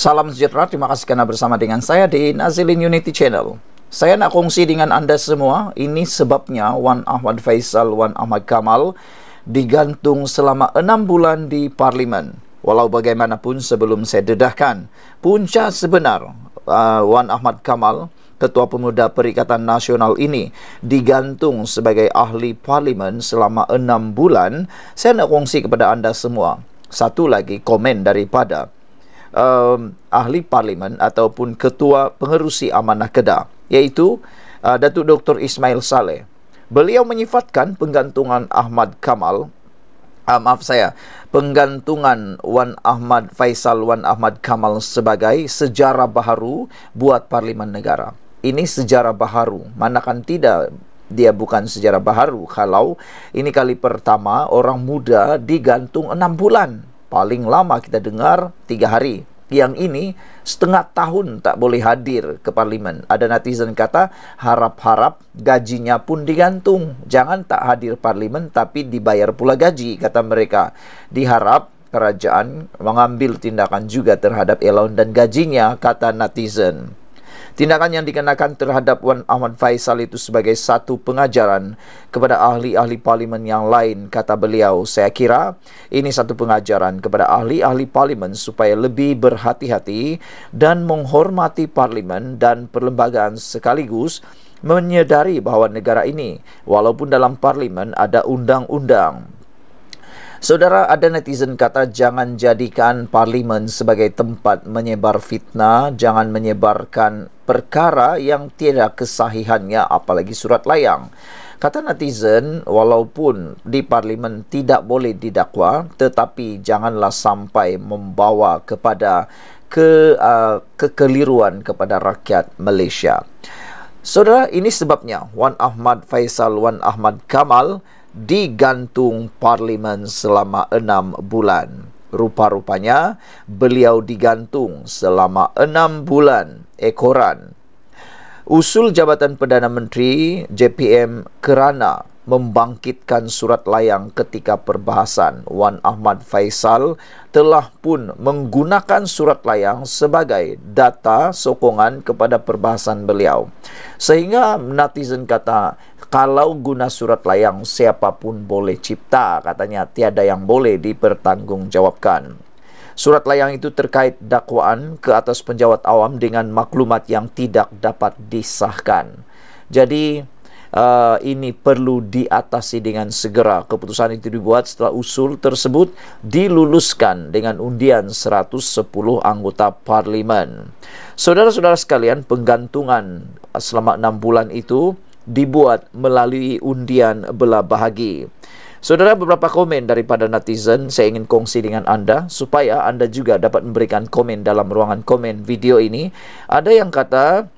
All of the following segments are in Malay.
Salam sejahtera, terima kasih karena bersama dengan saya di Nazilin Unity Channel. Saya nak kongsi dengan anda semua, ini sebabnya Wan Ahmad Faisal Wan Ahmad Kamal digantung selama enam bulan di Parlimen. Walau bagaimanapun sebelum saya dedahkan, punca sebenar uh, Wan Ahmad Kamal Ketua Pemuda Perikatan Nasional ini digantung sebagai ahli parlimen selama enam bulan, saya nak kongsi kepada anda semua satu lagi komen daripada um, ahli parlimen ataupun ketua pengerusi amanah Kedah iaitu uh, Datuk Dr Ismail Saleh. Beliau menyifatkan penggantungan Ahmad Kamal uh, maaf saya, penggantungan Wan Ahmad Faisal Wan Ahmad Kamal sebagai sejarah baharu buat parlimen negara. Ini sejarah baharu, manakan tidak dia bukan sejarah baharu kalau ini kali pertama orang muda digantung enam bulan paling lama kita dengar tiga hari. Yang ini setengah tahun tak boleh hadir ke parlimen. Ada netizen kata harap-harap gajinya pun digantung. Jangan tak hadir parlimen tapi dibayar pula gaji kata mereka. Diharap kerajaan mengambil tindakan juga terhadap Elon dan gajinya kata netizen. Tindakan yang dikenakan terhadap Wan Ahmad Faisal itu sebagai satu pengajaran kepada ahli-ahli parlimen yang lain, kata beliau. Saya kira ini satu pengajaran kepada ahli-ahli parlimen supaya lebih berhati-hati dan menghormati parlimen dan perlembagaan sekaligus menyedari bahawa negara ini walaupun dalam parlimen ada undang-undang Saudara, ada netizen kata jangan jadikan parlimen sebagai tempat menyebar fitnah, jangan menyebarkan perkara yang tiada kesahihannya apalagi surat layang. Kata netizen, walaupun di parlimen tidak boleh didakwa, tetapi janganlah sampai membawa kepada ke uh, kekeliruan kepada rakyat Malaysia. Saudara, ini sebabnya Wan Ahmad Faisal, Wan Ahmad Kamal digantung parlimen selama enam bulan. Rupa-rupanya beliau digantung selama enam bulan ekoran. Usul Jabatan Perdana Menteri JPM kerana membangkitkan surat layang ketika perbahasan Wan Ahmad Faisal telah pun menggunakan surat layang sebagai data sokongan kepada perbahasan beliau sehingga netizen kata kalau guna surat layang siapapun boleh cipta katanya tiada yang boleh dipertanggungjawabkan Surat layang itu terkait dakwaan ke atas penjawat awam dengan maklumat yang tidak dapat disahkan. Jadi, Ah, ini perlu diatasi dengan segera. Keputusan itu dibuat setelah usul tersebut diluluskan dengan undian 110 anggota parlimen. Saudara-saudara sekalian, penggantungan selama 6 bulan itu dibuat melalui undian belah bahagi. Saudara beberapa komen daripada netizen saya ingin kongsi dengan anda supaya anda juga dapat memberikan komen dalam ruangan komen video ini. Ada yang kata,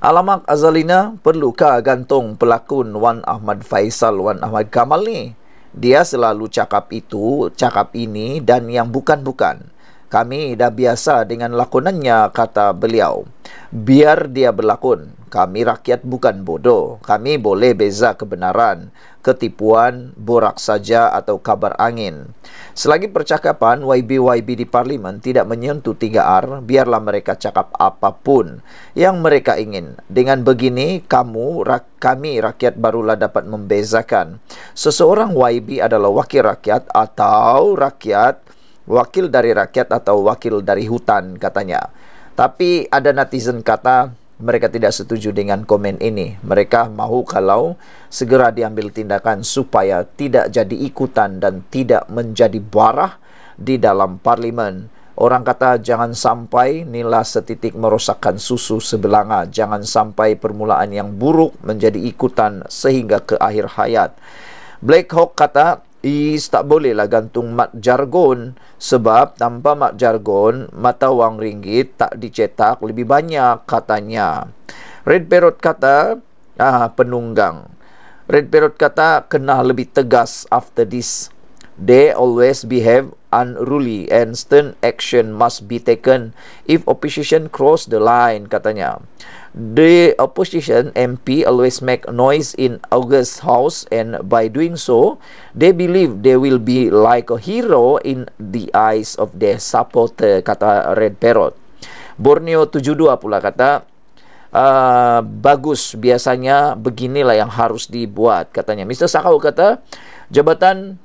Alamak Azalina, perlukah gantung pelakon Wan Ahmad Faisal, Wan Ahmad Kamal ni? Dia selalu cakap itu, cakap ini dan yang bukan-bukan. Kami dah biasa dengan lakonannya, kata beliau. Biar dia berlakon. Kami rakyat bukan bodoh. Kami boleh beza kebenaran, ketipuan, borak saja atau kabar angin. Selagi percakapan, YB-YB di parlimen tidak menyentuh 3R, biarlah mereka cakap apapun yang mereka ingin. Dengan begini, kamu, rak kami rakyat barulah dapat membezakan. Seseorang YB adalah wakil rakyat atau rakyat rakyat wakil dari rakyat atau wakil dari hutan katanya. Tapi ada netizen kata mereka tidak setuju dengan komen ini. Mereka mahu kalau segera diambil tindakan supaya tidak jadi ikutan dan tidak menjadi barah di dalam parlimen. Orang kata jangan sampai nila setitik merosakkan susu sebelanga. Jangan sampai permulaan yang buruk menjadi ikutan sehingga ke akhir hayat. Black Hawk kata is tak bolehlah gantung mat jargon sebab tanpa mat jargon mata wang ringgit tak dicetak lebih banyak katanya Red Perot kata ah penunggang Red Perot kata kena lebih tegas after this they always behave unruly and stern action must be taken if opposition cross the line katanya the opposition mp always make noise in august house and by doing so they believe they will be like a hero in the eyes of their supporter kata red parrot borneo 72 pula kata Uh, bagus biasanya beginilah yang harus dibuat katanya. Mr. Sakau kata jabatan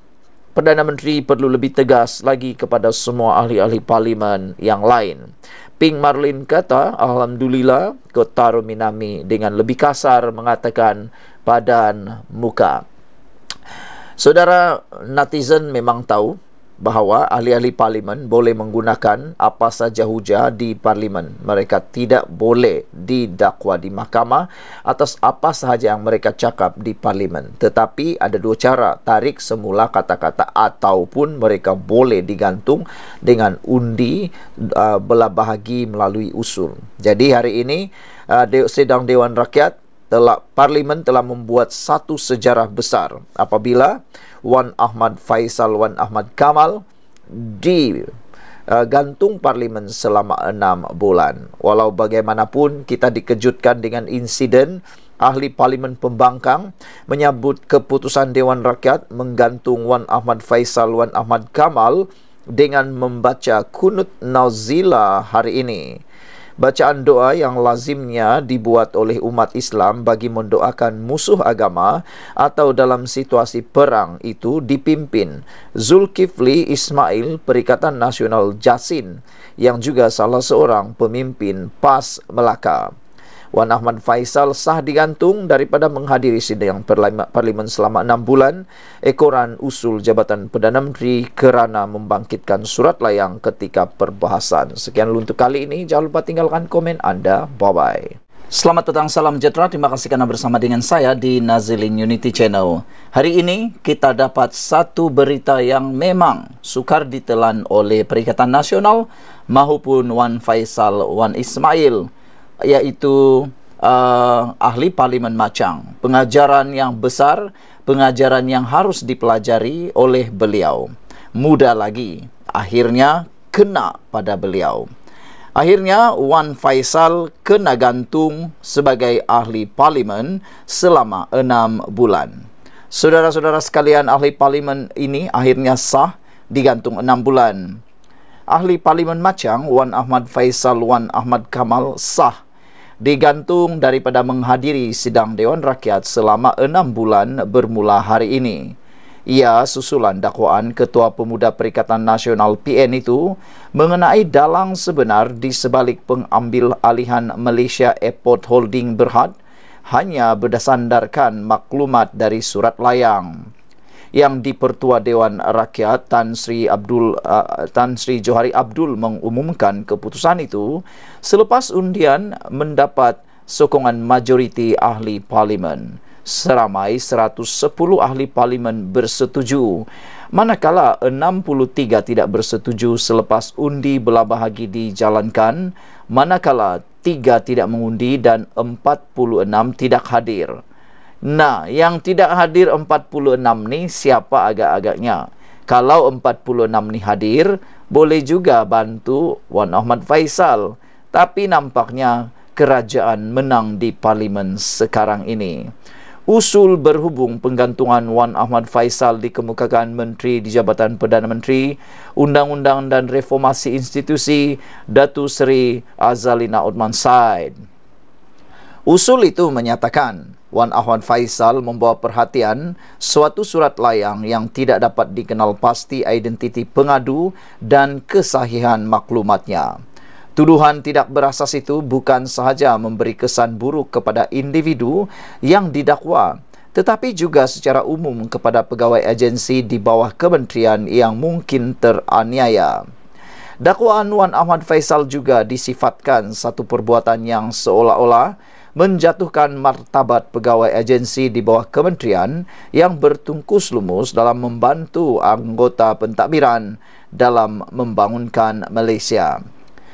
Perdana Menteri perlu lebih tegas lagi kepada semua ahli-ahli parlimen yang lain. Ping Marlin kata, Alhamdulillah, Kotaro Minami dengan lebih kasar mengatakan badan muka. Saudara netizen memang tahu bahawa ahli-ahli parlimen boleh menggunakan apa sahaja hujah di parlimen. Mereka tidak boleh didakwa di mahkamah atas apa sahaja yang mereka cakap di parlimen. Tetapi ada dua cara, tarik semula kata-kata ataupun mereka boleh digantung dengan undi uh, belah bahagi melalui usul. Jadi hari ini uh, sidang Dewan Rakyat telah parlimen telah membuat satu sejarah besar apabila Wan Ahmad Faisal Wan Ahmad Kamal di uh, gantung parlimen selama enam bulan. Walau bagaimanapun kita dikejutkan dengan insiden ahli parlimen pembangkang menyambut keputusan Dewan Rakyat menggantung Wan Ahmad Faisal Wan Ahmad Kamal dengan membaca kunut nazila hari ini bacaan doa yang lazimnya dibuat oleh umat Islam bagi mendoakan musuh agama atau dalam situasi perang itu dipimpin Zulkifli Ismail Perikatan Nasional Jasin yang juga salah seorang pemimpin PAS Melaka. Wan Ahmad Faisal sah digantung daripada menghadiri sidang parlimen selama enam bulan ekoran usul Jabatan Perdana Menteri kerana membangkitkan surat layang ketika perbahasan. Sekian dulu untuk kali ini. Jangan lupa tinggalkan komen anda. Bye-bye. Selamat datang, salam sejahtera. Terima kasih kerana bersama dengan saya di Nazilin Unity Channel. Hari ini kita dapat satu berita yang memang sukar ditelan oleh Perikatan Nasional maupun Wan Faisal Wan Ismail iaitu uh, ahli parlimen macang. Pengajaran yang besar, pengajaran yang harus dipelajari oleh beliau. Muda lagi, akhirnya kena pada beliau. Akhirnya Wan Faisal kena gantung sebagai ahli parlimen selama enam bulan. Saudara-saudara sekalian ahli parlimen ini akhirnya sah digantung enam bulan. Ahli parlimen macam Wan Ahmad Faisal, Wan Ahmad Kamal sah digantung daripada menghadiri sidang Dewan Rakyat selama enam bulan bermula hari ini. Ia susulan dakwaan Ketua Pemuda Perikatan Nasional PN itu mengenai dalang sebenar di sebalik pengambil alihan Malaysia Airport Holding Berhad hanya berdasarkan maklumat dari surat layang yang dipertua Dewan Rakyat Tan Sri Abdul uh, Tan Sri Johari Abdul mengumumkan keputusan itu selepas undian mendapat sokongan majoriti ahli parlimen seramai 110 ahli parlimen bersetuju manakala 63 tidak bersetuju selepas undi belabahagi dijalankan manakala 3 tidak mengundi dan 46 tidak hadir Nah, yang tidak hadir 46 ni siapa agak-agaknya? Kalau 46 ni hadir, boleh juga bantu Wan Ahmad Faisal. Tapi nampaknya kerajaan menang di parlimen sekarang ini. Usul berhubung penggantungan Wan Ahmad Faisal dikemukakan Menteri di Jabatan Perdana Menteri, Undang-Undang dan Reformasi Institusi Datu Seri Azalina Othman Said. Usul itu menyatakan, Wan Ahwan Faisal membawa perhatian suatu surat layang yang tidak dapat dikenal pasti identiti pengadu dan kesahihan maklumatnya. Tuduhan tidak berasas itu bukan sahaja memberi kesan buruk kepada individu yang didakwa tetapi juga secara umum kepada pegawai agensi di bawah kementerian yang mungkin teraniaya. Dakwaan Wan Ahmad Faisal juga disifatkan satu perbuatan yang seolah-olah menjatuhkan martabat pegawai agensi di bawah kementerian yang bertungkus lumus dalam membantu anggota pentadbiran dalam membangunkan Malaysia.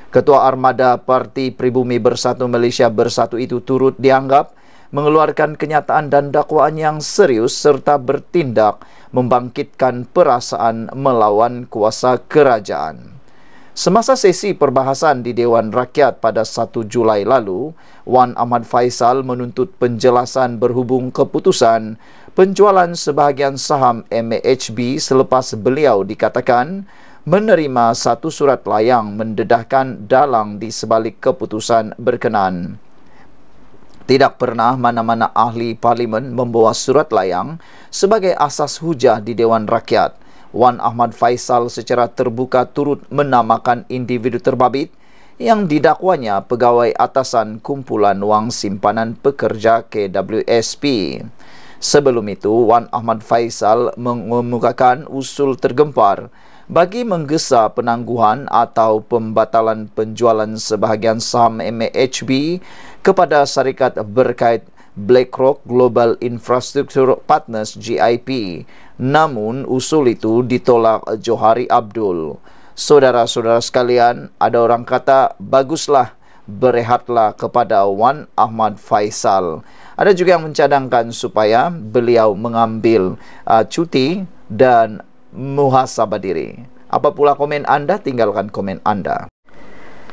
Ketua Armada Parti Pribumi Bersatu Malaysia Bersatu itu turut dianggap mengeluarkan kenyataan dan dakwaan yang serius serta bertindak membangkitkan perasaan melawan kuasa kerajaan. Semasa sesi perbahasan di Dewan Rakyat pada 1 Julai lalu, Wan Ahmad Faisal menuntut penjelasan berhubung keputusan penjualan sebahagian saham MHB selepas beliau dikatakan menerima satu surat layang mendedahkan dalang di sebalik keputusan berkenaan. Tidak pernah mana-mana ahli parlimen membawa surat layang sebagai asas hujah di Dewan Rakyat. Wan Ahmad Faisal secara terbuka turut menamakan individu terbabit yang didakwanya pegawai atasan kumpulan wang simpanan pekerja KWSP. Sebelum itu, Wan Ahmad Faisal mengemukakan usul tergempar bagi menggesa penangguhan atau pembatalan penjualan sebahagian saham MHB kepada syarikat berkait BlackRock Global Infrastructure Partners GIP Namun usul itu ditolak Johari Abdul. Saudara-saudara sekalian, ada orang kata, baguslah, berehatlah kepada Wan Ahmad Faisal. Ada juga yang mencadangkan supaya beliau mengambil uh, cuti dan muhasabah diri. Apa pula komen Anda? Tinggalkan komen Anda.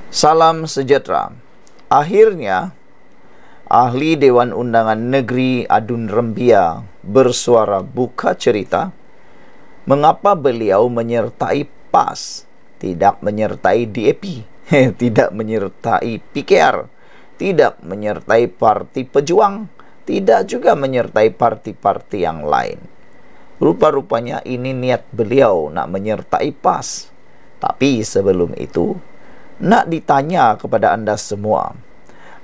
Salam sejahtera. Akhirnya, ahli Dewan Undangan Negeri Adun Rembia bersuara buka cerita mengapa beliau menyertai PAS tidak menyertai DAP tidak menyertai PKR tidak menyertai parti pejuang tidak juga menyertai parti-parti yang lain rupa-rupanya ini niat beliau nak menyertai PAS tapi sebelum itu nak ditanya kepada anda semua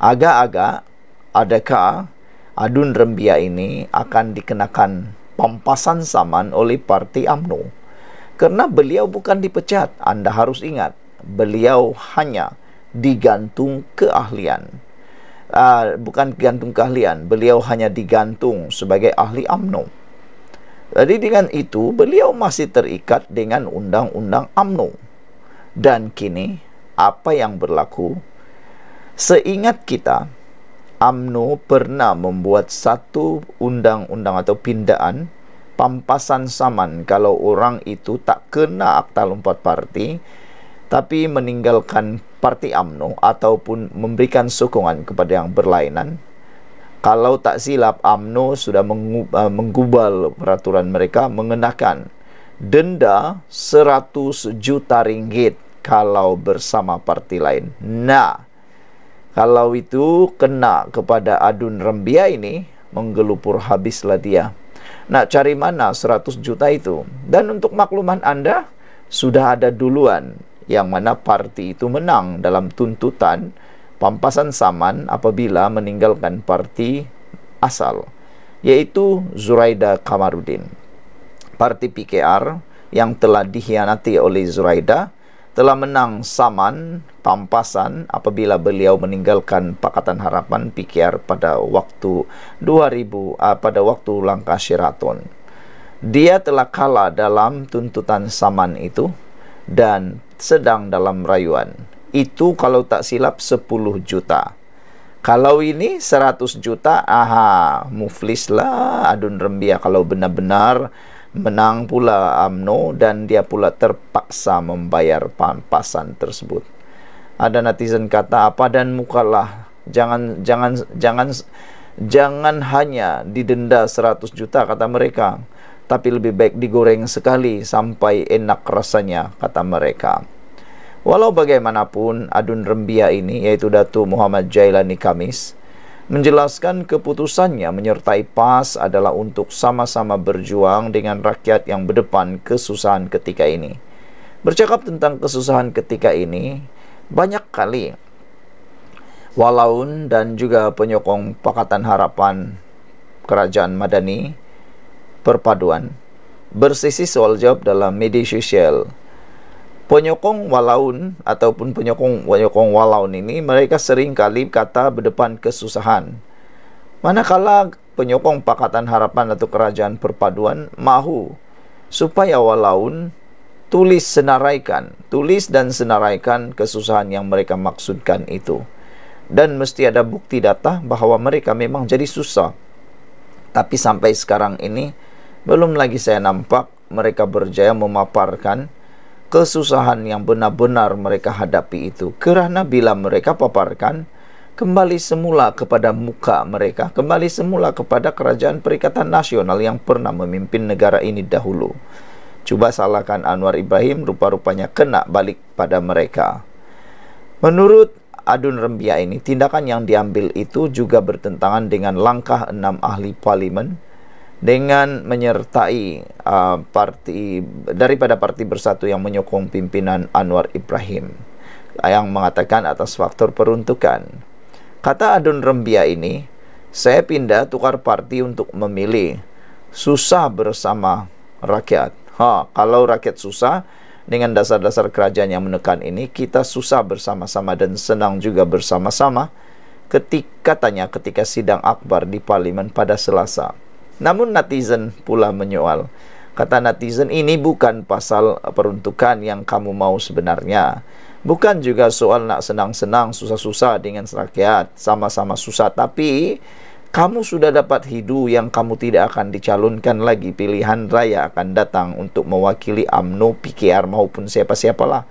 agak-agak adakah Adun Rembia ini akan dikenakan pampasan saman oleh parti AMNO kerana beliau bukan dipecat anda harus ingat beliau hanya digantung keahlian uh, bukan digantung keahlian beliau hanya digantung sebagai ahli AMNO jadi dengan itu beliau masih terikat dengan undang-undang AMNO dan kini apa yang berlaku seingat kita UMNO pernah membuat satu undang-undang atau pindaan pampasan saman kalau orang itu tak kena akta lompat parti tapi meninggalkan parti UMNO ataupun memberikan sokongan kepada yang berlainan kalau tak silap UMNO sudah eh, menggubal peraturan mereka mengenakan denda 100 juta ringgit kalau bersama parti lain nah kalau itu kena kepada adun rembia ini menggelupur habislah dia. Nak cari mana 100 juta itu? Dan untuk makluman anda sudah ada duluan yang mana parti itu menang dalam tuntutan pampasan saman apabila meninggalkan parti asal yaitu Zuraida Kamarudin. Parti PKR yang telah dihianati oleh Zuraida telah menang saman pampasan apabila beliau meninggalkan Pakatan Harapan PKR pada waktu 2000 uh, ah, pada waktu langkah Sheraton. Dia telah kalah dalam tuntutan saman itu dan sedang dalam rayuan. Itu kalau tak silap 10 juta. Kalau ini 100 juta, aha, muflislah adun rembia kalau benar-benar menang pula Amno dan dia pula terpaksa membayar pampasan tersebut. Ada netizen kata apa dan mukalah jangan jangan jangan jangan hanya didenda 100 juta kata mereka tapi lebih baik digoreng sekali sampai enak rasanya kata mereka. Walau bagaimanapun adun rembia ini yaitu Datu Muhammad Jailani Kamis menjelaskan keputusannya menyertai PAS adalah untuk sama-sama berjuang dengan rakyat yang berdepan kesusahan ketika ini. Bercakap tentang kesusahan ketika ini, banyak kali Walaun dan juga penyokong Pakatan Harapan Kerajaan Madani Perpaduan bersisi soal jawab dalam media sosial penyokong walaun ataupun penyokong penyokong walaun ini mereka sering kali kata berdepan kesusahan. Manakala penyokong Pakatan Harapan atau Kerajaan Perpaduan mahu supaya walaun tulis senaraikan, tulis dan senaraikan kesusahan yang mereka maksudkan itu. Dan mesti ada bukti data bahawa mereka memang jadi susah. Tapi sampai sekarang ini belum lagi saya nampak mereka berjaya memaparkan kesusahan yang benar-benar mereka hadapi itu kerana bila mereka paparkan kembali semula kepada muka mereka kembali semula kepada kerajaan perikatan nasional yang pernah memimpin negara ini dahulu cuba salahkan Anwar Ibrahim rupa-rupanya kena balik pada mereka menurut Adun Rembia ini tindakan yang diambil itu juga bertentangan dengan langkah enam ahli parlimen dengan menyertai uh, parti daripada parti bersatu yang menyokong pimpinan Anwar Ibrahim yang mengatakan atas faktor peruntukan. Kata Adun Rembia ini, saya pindah tukar parti untuk memilih. Susah bersama rakyat. Ha, kalau rakyat susah dengan dasar-dasar kerajaan yang menekan ini, kita susah bersama-sama dan senang juga bersama-sama. Ketika tanya ketika sidang akbar di parlimen pada Selasa. Namun netizen pula menyoal. Kata netizen, ini bukan pasal peruntukan yang kamu mau sebenarnya. Bukan juga soal nak senang-senang, susah-susah dengan rakyat, sama-sama susah. Tapi, kamu sudah dapat hidup yang kamu tidak akan dicalonkan lagi. Pilihan raya akan datang untuk mewakili UMNO, PKR maupun siapa-siapalah.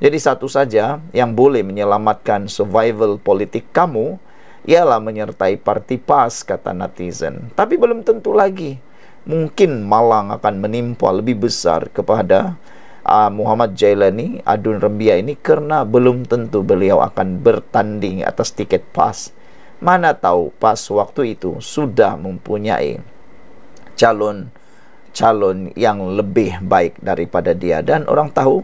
Jadi satu saja yang boleh menyelamatkan survival politik kamu adalah ialah menyertai parti PAS kata netizen tapi belum tentu lagi mungkin malang akan menimpa lebih besar kepada uh, Muhammad Jailani Adun Rembia ini kerana belum tentu beliau akan bertanding atas tiket PAS mana tahu PAS waktu itu sudah mempunyai calon calon yang lebih baik daripada dia dan orang tahu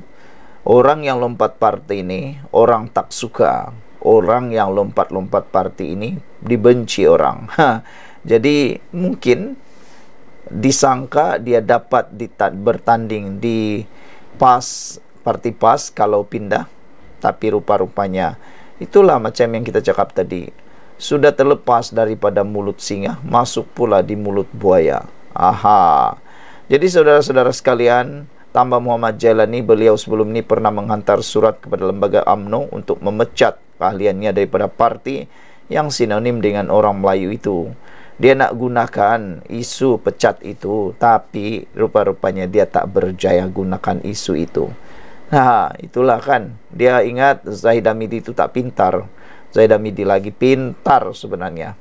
orang yang lompat parti ini orang tak suka orang yang lompat-lompat parti ini dibenci orang. Ha. Jadi mungkin disangka dia dapat ditat, bertanding di PAS, parti PAS kalau pindah. Tapi rupa-rupanya itulah macam yang kita cakap tadi. Sudah terlepas daripada mulut singa, masuk pula di mulut buaya. Aha. Jadi saudara-saudara sekalian, Tambah Muhammad Jalani beliau sebelum ini pernah menghantar surat kepada lembaga AMNO untuk memecat keahliannya daripada parti yang sinonim dengan orang Melayu itu. Dia nak gunakan isu pecat itu, tapi rupa-rupanya dia tak berjaya gunakan isu itu. Nah, ha, itulah kan. Dia ingat Zaid Amidi itu tak pintar. Zaid Amidi lagi pintar sebenarnya.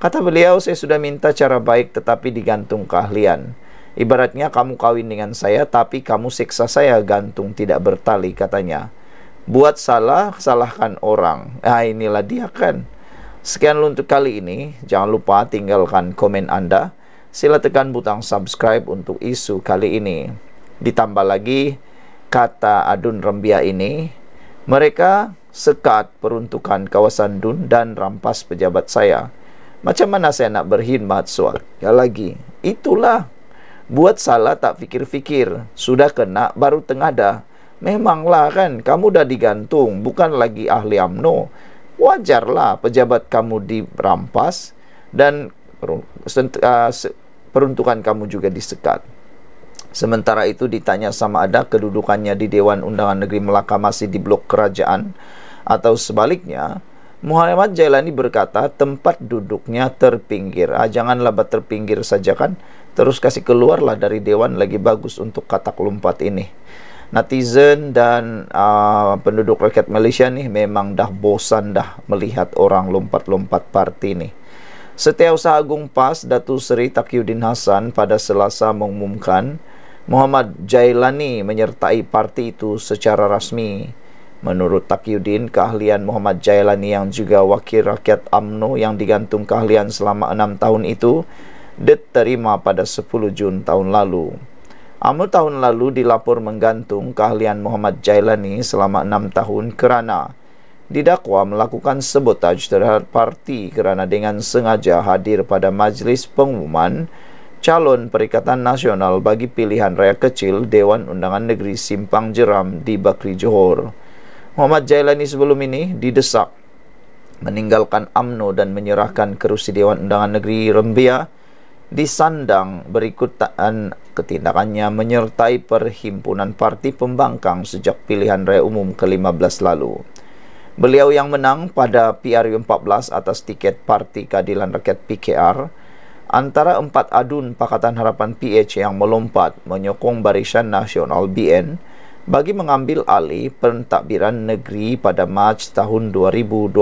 Kata beliau, saya sudah minta cara baik tetapi digantung keahlian. Ibaratnya kamu kawin dengan saya tapi kamu siksa saya gantung tidak bertali katanya buat salah salahkan orang nah inilah dia kan sekian untuk kali ini jangan lupa tinggalkan komen anda sila tekan butang subscribe untuk isu kali ini ditambah lagi kata adun rembia ini mereka sekat peruntukan kawasan dun dan rampas pejabat saya macam mana saya nak berkhidmat soal ya lagi itulah buat salah tak fikir-fikir sudah kena baru tengah dah Memanglah kan, kamu udah digantung, bukan lagi ahli AMNO. Wajarlah pejabat kamu dirampas dan ah, peruntukan kamu juga disekat. Sementara itu ditanya sama ada kedudukannya di Dewan Undangan Negeri Melaka masih di blok kerajaan atau sebaliknya, Muhammad Jailani berkata tempat duduknya terpinggir. Ah, janganlah terpinggir saja kan. Terus kasih keluarlah dari dewan lagi bagus untuk katak lompat ini. netizen dan uh, penduduk rakyat Malaysia ni memang dah bosan dah melihat orang lompat-lompat parti ni. Setiausaha Agung PAS Datu Seri Takyudin Hasan pada Selasa mengumumkan Muhammad Jailani menyertai parti itu secara rasmi. Menurut Takyudin, keahlian Muhammad Jailani yang juga wakil rakyat AMNO yang digantung keahlian selama enam tahun itu diterima pada 10 Jun tahun lalu. Amul tahun lalu dilapor menggantung keahlian Muhammad Jailani selama enam tahun kerana didakwa melakukan sebotaj terhadap parti kerana dengan sengaja hadir pada majlis pengumuman calon Perikatan Nasional bagi pilihan raya kecil Dewan Undangan Negeri Simpang Jeram di Bakri Johor. Muhammad Jailani sebelum ini didesak meninggalkan AMNO dan menyerahkan kerusi Dewan Undangan Negeri Rembia disandang berikutan ketindakannya menyertai perhimpunan parti pembangkang sejak pilihan raya umum ke-15 lalu. Beliau yang menang pada PRU14 atas tiket Parti Keadilan Rakyat PKR antara empat adun Pakatan Harapan PH yang melompat menyokong Barisan Nasional BN bagi mengambil alih pentadbiran negeri pada Mac tahun 2020.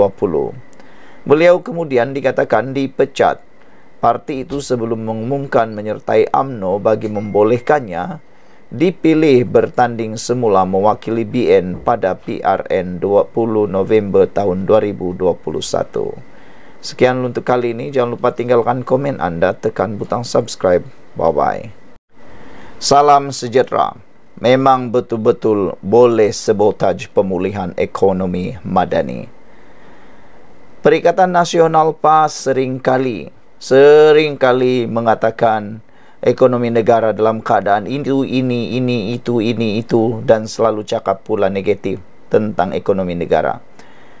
Beliau kemudian dikatakan dipecat parti itu sebelum mengumumkan menyertai AMNO bagi membolehkannya dipilih bertanding semula mewakili BN pada PRN 20 November tahun 2021. Sekian untuk kali ini, jangan lupa tinggalkan komen anda, tekan butang subscribe. Bye-bye. Salam sejahtera. Memang betul-betul boleh sebotaj pemulihan ekonomi madani. Perikatan Nasional PAS seringkali Sering kali mengatakan ekonomi negara dalam keadaan itu, ini, ini, itu, ini, itu dan selalu cakap pula negatif tentang ekonomi negara.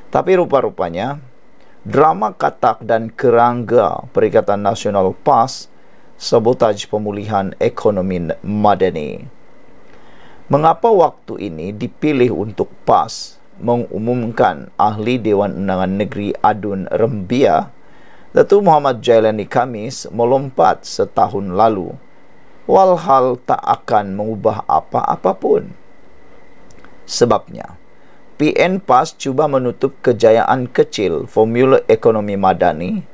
Tapi rupa-rupanya, drama katak dan kerangga Perikatan Nasional PAS sabotaj pemulihan ekonomi madani. Mengapa waktu ini dipilih untuk PAS mengumumkan ahli Dewan Undangan Negeri Adun Rembia Datuk Muhammad Jailani Kamis melompat setahun lalu. Walhal tak akan mengubah apa apapun Sebabnya, PN PAS cuba menutup kejayaan kecil formula ekonomi madani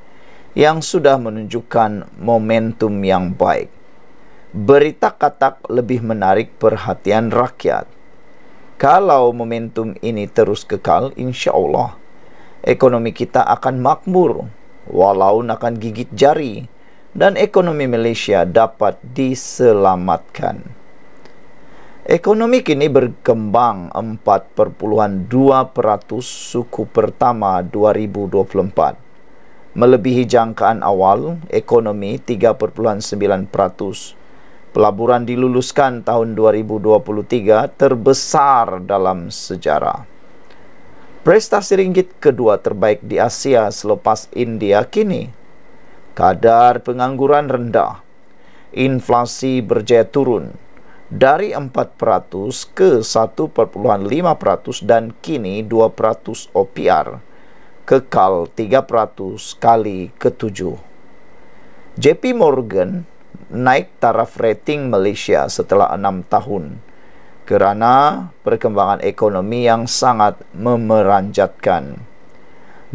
yang sudah menunjukkan momentum yang baik. Berita katak lebih menarik perhatian rakyat. Kalau momentum ini terus kekal, insya Allah, ekonomi kita akan makmur walau akan gigit jari dan ekonomi Malaysia dapat diselamatkan. Ekonomi kini berkembang 4.2% suku pertama 2024. Melebihi jangkaan awal, ekonomi 3.9%. Pelaburan diluluskan tahun 2023 terbesar dalam sejarah prestasi ringgit kedua terbaik di Asia selepas India kini. Kadar pengangguran rendah. Inflasi berjaya turun dari 4% ke 1.5% dan kini 2% OPR. Kekal 300 kali ketujuh. JP Morgan naik taraf rating Malaysia setelah 6 tahun kerana perkembangan ekonomi yang sangat memeranjatkan.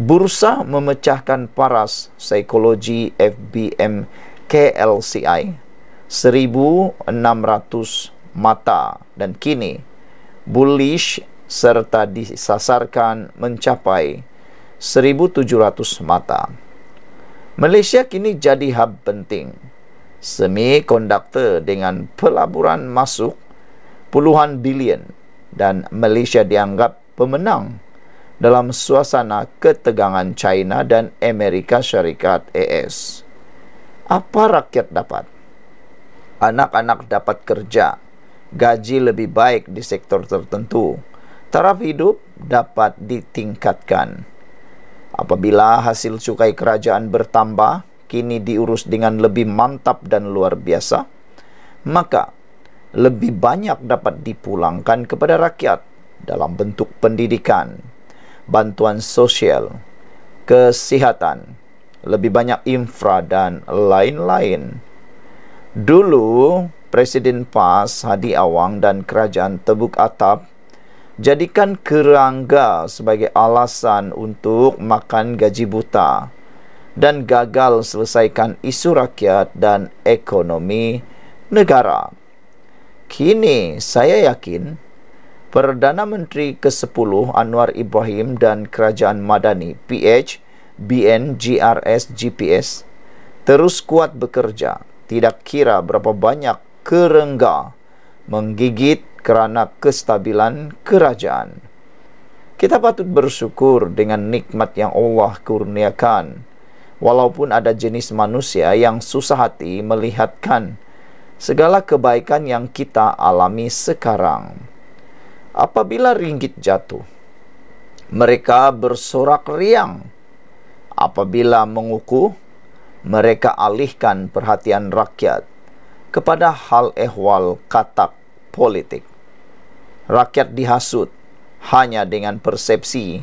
Bursa memecahkan paras psikologi FBM KLCI 1600 mata dan kini bullish serta disasarkan mencapai 1700 mata. Malaysia kini jadi hub penting semikonduktor dengan pelaburan masuk puluhan bilion dan Malaysia dianggap pemenang dalam suasana ketegangan China dan Amerika Syarikat AS. Apa rakyat dapat? Anak-anak dapat kerja, gaji lebih baik di sektor tertentu, taraf hidup dapat ditingkatkan. Apabila hasil cukai kerajaan bertambah, kini diurus dengan lebih mantap dan luar biasa, maka lebih banyak dapat dipulangkan kepada rakyat dalam bentuk pendidikan, bantuan sosial, kesihatan, lebih banyak infra dan lain-lain. Dulu, Presiden PAS Hadi Awang dan Kerajaan Tebuk Atap jadikan kerangga sebagai alasan untuk makan gaji buta dan gagal selesaikan isu rakyat dan ekonomi negara. Kini saya yakin Perdana Menteri ke-10 Anwar Ibrahim dan Kerajaan Madani PH BN GRS GPS terus kuat bekerja tidak kira berapa banyak kerengga menggigit kerana kestabilan kerajaan. Kita patut bersyukur dengan nikmat yang Allah kurniakan walaupun ada jenis manusia yang susah hati melihatkan segala kebaikan yang kita alami sekarang. Apabila ringgit jatuh, mereka bersorak riang. Apabila mengukuh, mereka alihkan perhatian rakyat kepada hal ehwal katak politik. Rakyat dihasut hanya dengan persepsi,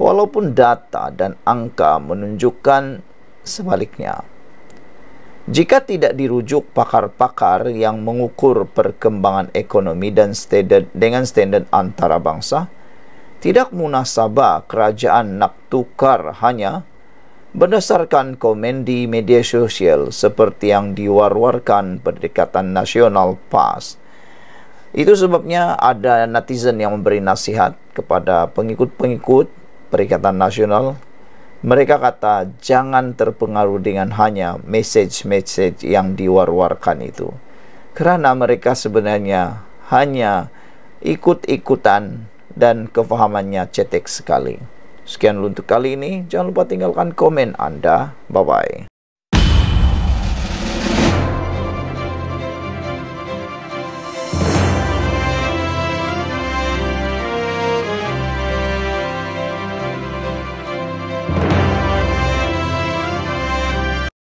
walaupun data dan angka menunjukkan sebaliknya. Jika tidak dirujuk pakar-pakar yang mengukur perkembangan ekonomi dan standard dengan standard antara bangsa, tidak munasabah kerajaan nak tukar hanya berdasarkan komen di media sosial seperti yang diwar-warkan berdekatan nasional PAS. Itu sebabnya ada netizen yang memberi nasihat kepada pengikut-pengikut Perikatan Nasional Mereka kata jangan terpengaruh dengan hanya message-message yang diwar-warkan itu. karena mereka sebenarnya hanya ikut-ikutan dan kefahamannya cetek sekali. Sekian untuk kali ini. Jangan lupa tinggalkan komen Anda. Bye-bye.